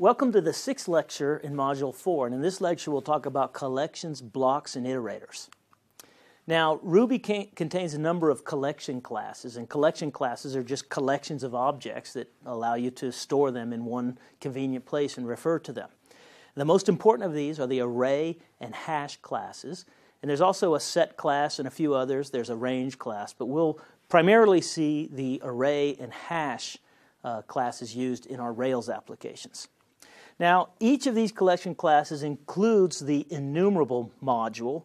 Welcome to the sixth lecture in Module 4, and in this lecture we'll talk about collections, blocks, and iterators. Now, Ruby contains a number of collection classes, and collection classes are just collections of objects that allow you to store them in one convenient place and refer to them. The most important of these are the array and hash classes, and there's also a set class and a few others. There's a range class, but we'll primarily see the array and hash uh, classes used in our Rails applications. Now, each of these collection classes includes the enumerable module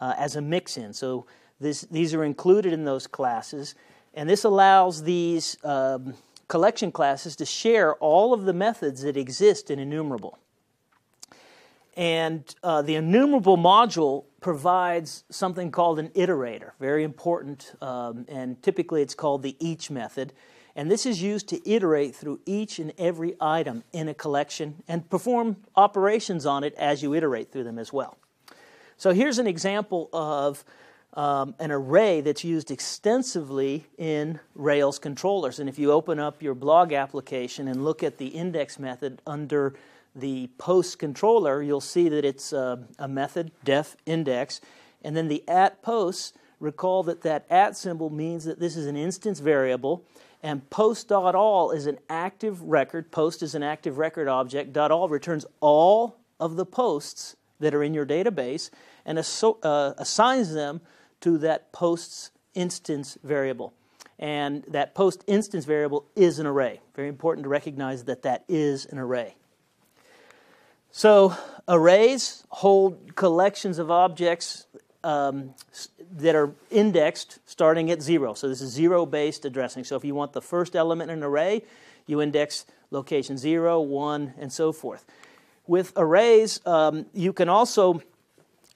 uh, as a mix in. So this, these are included in those classes, and this allows these um, collection classes to share all of the methods that exist in enumerable. And uh, the enumerable module provides something called an iterator, very important, um, and typically it's called the each method. And this is used to iterate through each and every item in a collection and perform operations on it as you iterate through them as well. So here's an example of um, an array that's used extensively in Rails controllers. And if you open up your blog application and look at the index method under the post controller, you'll see that it's a, uh, a method, def index, and then the at posts. recall that that at symbol means that this is an instance variable, and post.all is an active record, post is an active record object, dot all returns all of the posts that are in your database and asso- uh, assigns them to that post's instance variable. And that post instance variable is an array. Very important to recognize that that is an array. So, arrays hold collections of objects um, that are indexed starting at zero. So, this is zero based addressing. So, if you want the first element in an array, you index location zero, one, and so forth. With arrays, um, you can also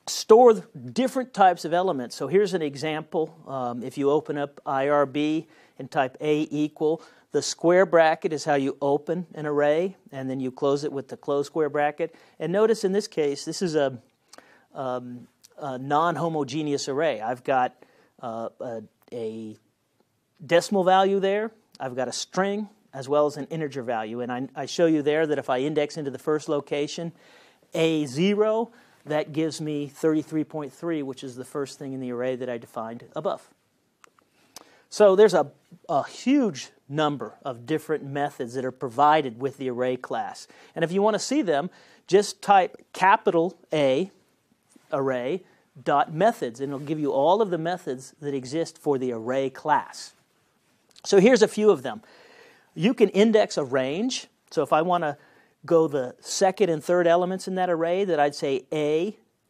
store different types of elements. So, here's an example. Um, if you open up IRB and type A equal, the square bracket is how you open an array, and then you close it with the close square bracket. And notice in this case, this is a, um, a non homogeneous array. I've got uh, a, a, decimal value there, I've got a string, as well as an integer value. And I, I show you there that if I index into the first location, A0, that gives me 33.3, which is the first thing in the array that I defined above. So there's a, a huge number of different methods that are provided with the array class. And if you want to see them, just type capital A array dot methods and it'll give you all of the methods that exist for the array class. So here's a few of them. You can index a range. So if I want to go the second and third elements in that array, that I'd say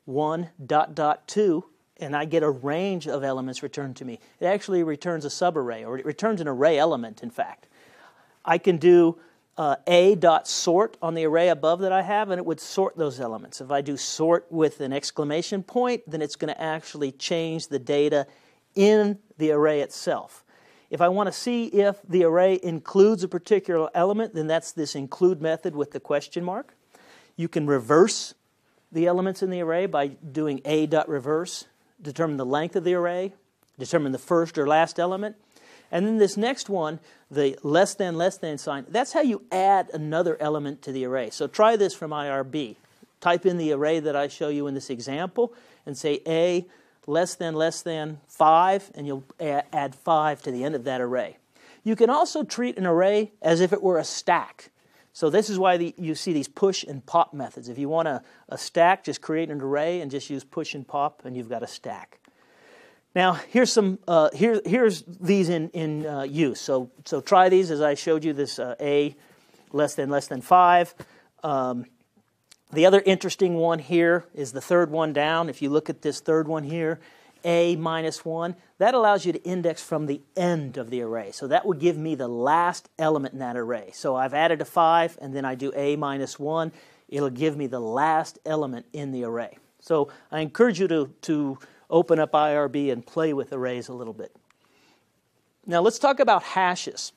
A1 dot dot 2 and I get a range of elements returned to me. It actually returns a subarray, or it returns an array element, in fact. I can do uh, a dot sort on the array above that I have, and it would sort those elements. If I do sort with an exclamation point, then it's going to actually change the data in the array itself. If I want to see if the array includes a particular element, then that's this include method with the question mark. You can reverse the elements in the array by doing a dot reverse determine the length of the array, determine the first or last element. And then this next one, the less than less than sign, that's how you add another element to the array. So try this from IRB. Type in the array that I show you in this example and say A less than less than 5, and you'll add 5 to the end of that array. You can also treat an array as if it were a stack. So this is why the, you see these push and pop methods. If you want a, a stack, just create an array and just use push and pop, and you've got a stack. Now here's some uh, here, here's these in in uh, use. So so try these as I showed you this uh, a less than less than five. Um, the other interesting one here is the third one down. If you look at this third one here, a minus 1, that allows you to index from the end of the array. So that would give me the last element in that array. So I've added a 5 and then I do A minus 1, it'll give me the last element in the array. So I encourage you to, to open up IRB and play with arrays a little bit. Now let's talk about hashes.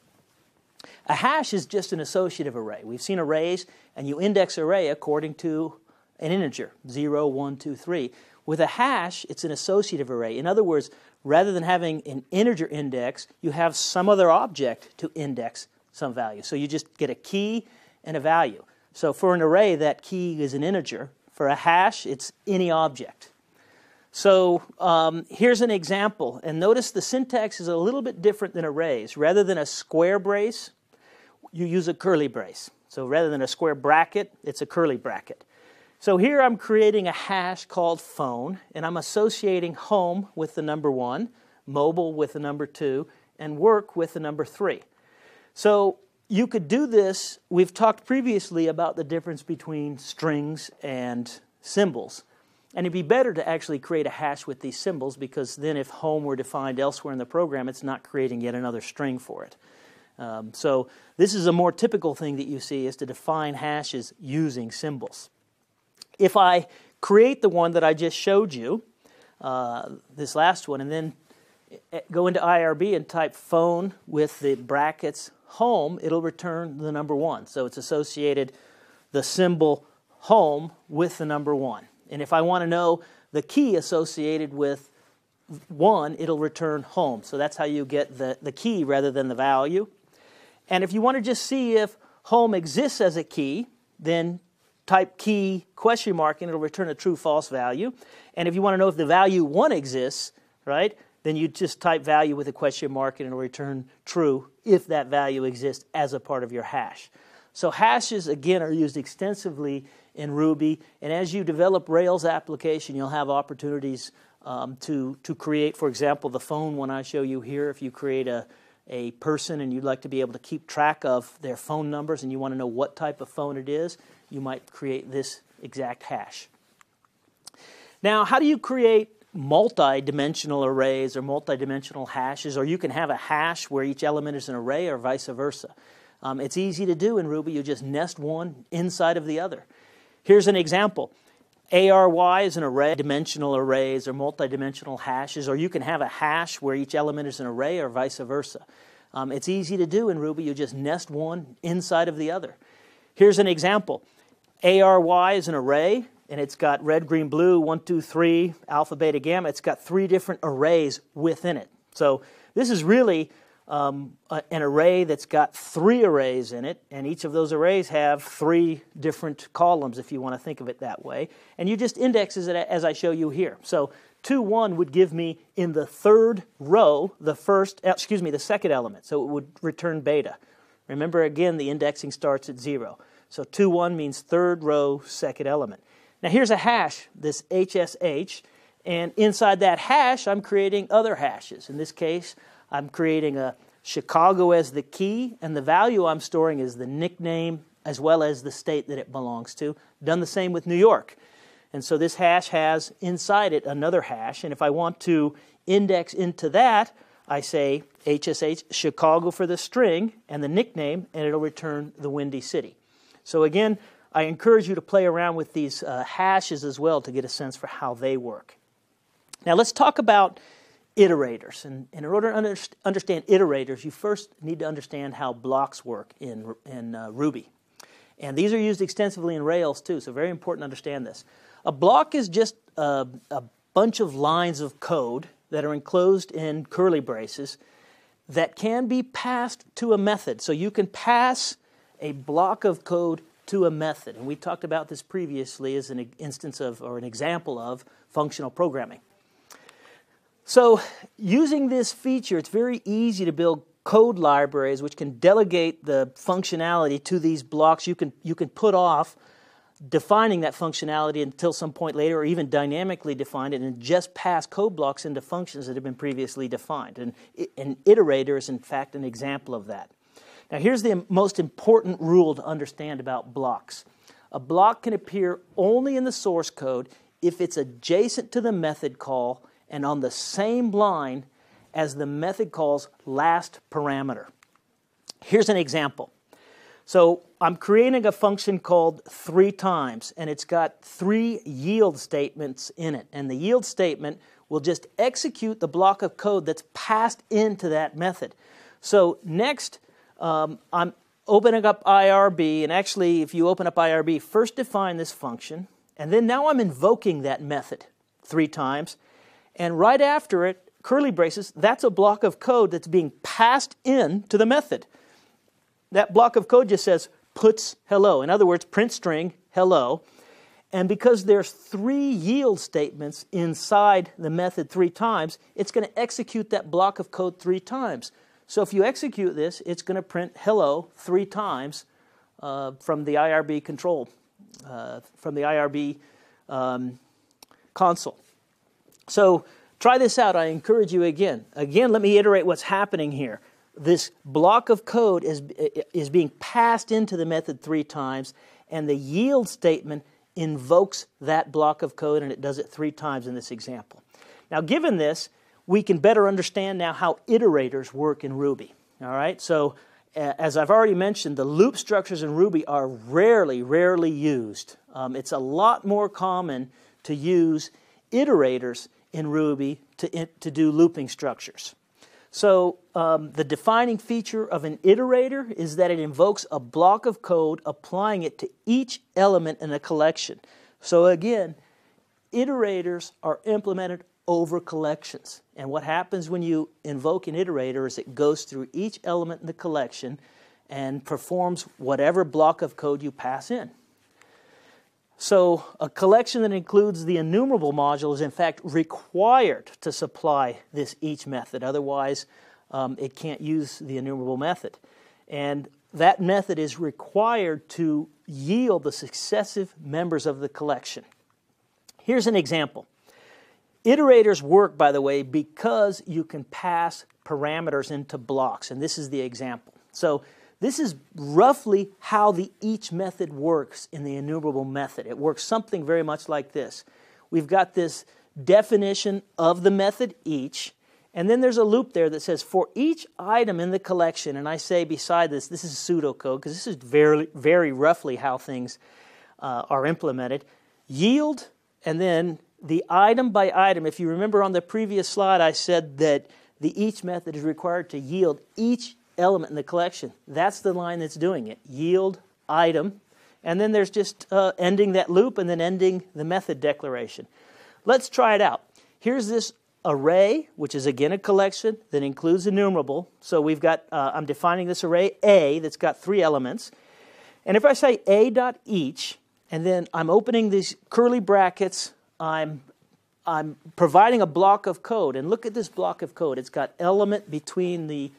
A hash is just an associative array. We've seen arrays, and you index array according to an integer 0, 1, 2, 3. With a hash, it's an associative array. In other words, rather than having an integer index, you have some other object to index some value. So you just get a key and a value. So for an array, that key is an integer. For a hash, it's any object. So um, here's an example. And notice the syntax is a little bit different than arrays. Rather than a square brace, you use a curly brace. So rather than a square bracket, it's a curly bracket. So here I'm creating a hash called phone, and I'm associating home with the number one, mobile with the number two, and work with the number three. So you could do this. We've talked previously about the difference between strings and symbols. And it'd be better to actually create a hash with these symbols because then if home were defined elsewhere in the program, it's not creating yet another string for it. Um, so this is a more typical thing that you see is to define hashes using symbols. If I create the one that I just showed you, uh, this last one, and then eh, eh, go into IRB and type phone with the brackets home, it'll return the number one. So it's associated the symbol home with the number one. And if I want to know the key associated with one, it'll return home. So that's how you get the, the key rather than the value. And if you want to just see if home exists as a key, then type key question mark and it'll return a true false value. And if you want to know if the value 1 exists, right, then you just type value with a question mark and it'll return true if that value exists as a part of your hash. So hashes, again, are used extensively in Ruby. And as you develop Rails application, you'll have opportunities um, to, to create, for example, the phone one I show you here. If you create a a person and you'd like to be able to keep track of their phone numbers and you want to know what type of phone it is, you might create this exact hash. Now, how do you create multi-dimensional arrays or multi-dimensional hashes, or you can have a hash where each element is an array or vice versa. Um, it's easy to do in Ruby. You just nest one inside of the other. Here's an example. ARY is an array, dimensional arrays or multidimensional hashes, or you can have a hash where each element is an array or vice versa. Um, it's easy to do in Ruby. You just nest one inside of the other. Here's an example. ARY is an array, and it's got red, green, blue, one, two, three, alpha, beta, gamma. It's got three different arrays within it. So this is really um, a, an array that's got three arrays in it, and each of those arrays have three different columns, if you want to think of it that way. And you just indexes it as I show you here. So 2, 1 would give me in the third row the first, excuse me, the second element. So it would return beta. Remember again, the indexing starts at 0. So 2, 1 means third row, second element. Now here's a hash, this HSH, and inside that hash, I'm creating other hashes. In this case, I'm creating a Chicago as the key, and the value I'm storing is the nickname as well as the state that it belongs to. Done the same with New York. And so this hash has inside it another hash, and if I want to index into that, I say HSH Chicago for the string and the nickname, and it'll return the Windy City. So again, I encourage you to play around with these uh, hashes as well to get a sense for how they work. Now let's talk about iterators. And, in order to understand iterators, you first need to understand how blocks work in, in uh, Ruby. And these are used extensively in Rails too, so very important to understand this. A block is just a, uh, a bunch of lines of code that are enclosed in curly braces that can be passed to a method. So you can pass a block of code to a method. And we talked about this previously as an instance of, or an example of, functional programming. So, using this feature, it's very easy to build code libraries which can delegate the functionality to these blocks. You can, you can put off defining that functionality until some point later, or even dynamically define it and just pass code blocks into functions that have been previously defined. And an iterator is, in fact, an example of that. Now, here's the most important rule to understand about blocks a block can appear only in the source code if it's adjacent to the method call and on the same line as the method calls last parameter. Here's an example. So I'm creating a function called three times, and it's got three yield statements in it. And the yield statement will just execute the block of code that's passed into that method. So next, um, I'm opening up IRB, and actually, if you open up IRB, first define this function, and then now I'm invoking that method three times, and right after it, curly braces, that's a block of code that's being passed in to the method. That block of code just says puts hello. In other words, print string hello. And because there's three yield statements inside the method three times, it's going to execute that block of code three times. So if you execute this, it's going to print hello three times uh, from the IRB control, uh, from the IRB um, console. So try this out. I encourage you again. Again, let me iterate what's happening here. This block of code is, is being passed into the method three times, and the yield statement invokes that block of code, and it does it three times in this example. Now, given this, we can better understand now how iterators work in Ruby. All right, so as I've already mentioned, the loop structures in Ruby are rarely, rarely used. Um, it's a lot more common to use iterators in Ruby to, to do looping structures. So um, the defining feature of an iterator is that it invokes a block of code, applying it to each element in a collection. So again, iterators are implemented over collections. And what happens when you invoke an iterator is it goes through each element in the collection and performs whatever block of code you pass in. So, a collection that includes the enumerable module is, in fact, required to supply this each method. Otherwise, um, it can't use the enumerable method. And that method is required to yield the successive members of the collection. Here's an example. Iterators work, by the way, because you can pass parameters into blocks, and this is the example. So this is roughly how the each method works in the enumerable method. It works something very much like this. We've got this definition of the method each, and then there's a loop there that says for each item in the collection, and I say beside this, this is pseudocode because this is very, very roughly how things uh, are implemented. Yield, and then the item by item. If you remember on the previous slide, I said that the each method is required to yield each element in the collection. That's the line that's doing it yield, item. And then there's just uh, ending that loop and then ending the method declaration. Let's try it out. Here's this array, which is again a collection that includes enumerable. So we've got, uh, I'm defining this array A that's got three elements. And if I say A dot each, and then I'm opening these curly brackets, I'm I'm providing a block of code, and look at this block of code. It's got element between the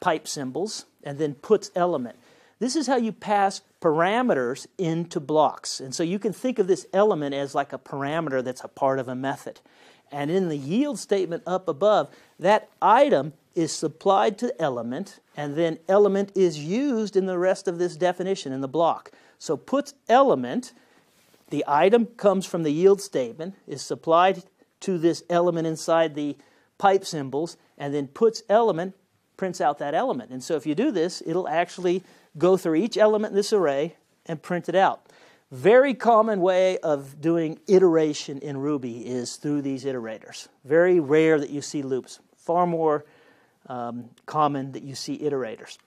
pipe symbols, and then puts element. This is how you pass parameters into blocks. And so you can think of this element as like a parameter that's a part of a method. And in the yield statement up above, that item is supplied to element, and then element is used in the rest of this definition in the block. So puts element, the item comes from the yield statement, is supplied to this element inside the pipe symbols, and then puts element prints out that element. And so if you do this, it'll actually go through each element in this array and print it out. Very common way of doing iteration in Ruby is through these iterators. Very rare that you see loops. Far more um, common that you see iterators.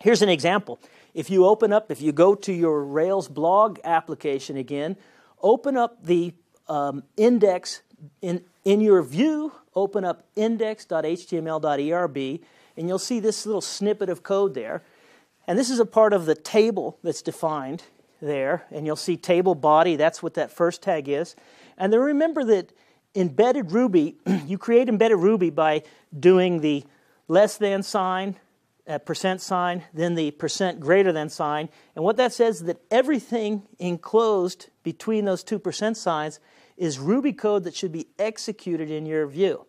Here's an example. If you open up, if you go to your Rails blog application again, open up the um, index in, in your view, open up index.html.erb and you'll see this little snippet of code there. And this is a part of the table that's defined there, and you'll see table body, that's what that first tag is. And then remember that embedded Ruby, you create embedded Ruby by doing the less than sign, uh, percent sign, then the percent greater than sign. And what that says is that everything enclosed between those two percent signs is Ruby code that should be executed in your view.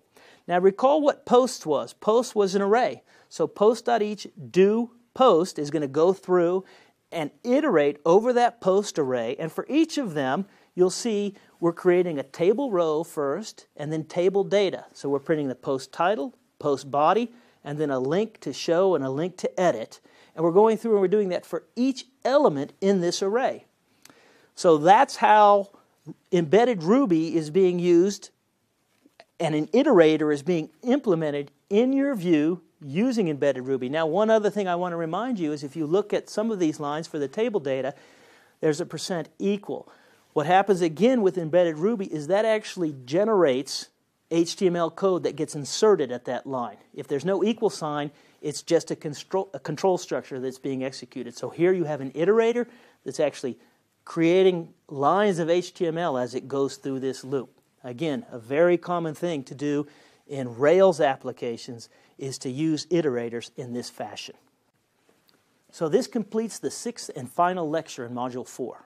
Now recall what post was. Post was an array. So post.each do post is going to go through and iterate over that post array. And for each of them, you'll see we're creating a table row first and then table data. So we're printing the post title, post body, and then a link to show and a link to edit. And we're going through and we're doing that for each element in this array. So that's how embedded Ruby is being used and an iterator is being implemented in your view using embedded Ruby. Now, one other thing I want to remind you is if you look at some of these lines for the table data, there's a percent equal. What happens again with embedded Ruby is that actually generates HTML code that gets inserted at that line. If there's no equal sign, it's just a, control, a control structure that's being executed. So here you have an iterator that's actually creating lines of HTML as it goes through this loop. Again, a very common thing to do in Rails applications is to use iterators in this fashion. So this completes the sixth and final lecture in Module 4.